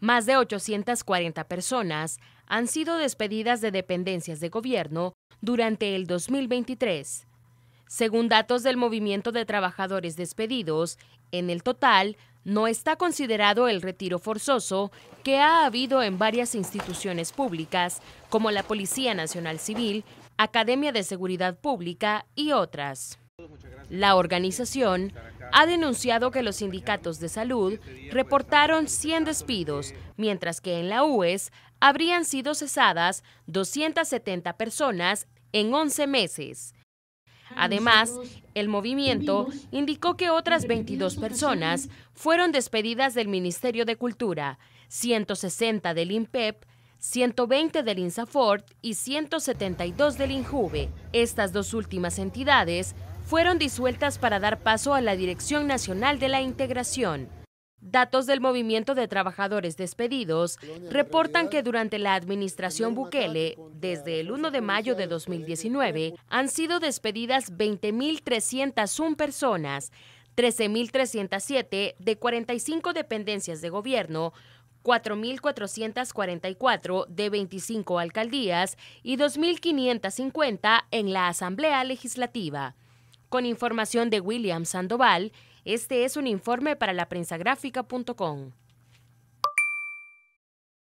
Más de 840 personas han sido despedidas de dependencias de gobierno durante el 2023. Según datos del movimiento de trabajadores despedidos, en el total no está considerado el retiro forzoso que ha habido en varias instituciones públicas como la Policía Nacional Civil, Academia de Seguridad Pública y otras. La organización ha denunciado que los sindicatos de salud reportaron 100 despidos, mientras que en la UES habrían sido cesadas 270 personas en 11 meses. Además, el movimiento indicó que otras 22 personas fueron despedidas del Ministerio de Cultura, 160 del INPEP, 120 del INSAFORT y 172 del INJUVE. Estas dos últimas entidades fueron disueltas para dar paso a la Dirección Nacional de la Integración. Datos del movimiento de trabajadores despedidos reportan que durante la administración Bukele, desde el 1 de mayo de 2019, han sido despedidas 20.301 personas, 13.307 de 45 dependencias de gobierno, 4.444 de 25 alcaldías y 2.550 en la Asamblea Legislativa. Con información de William Sandoval, este es un informe para la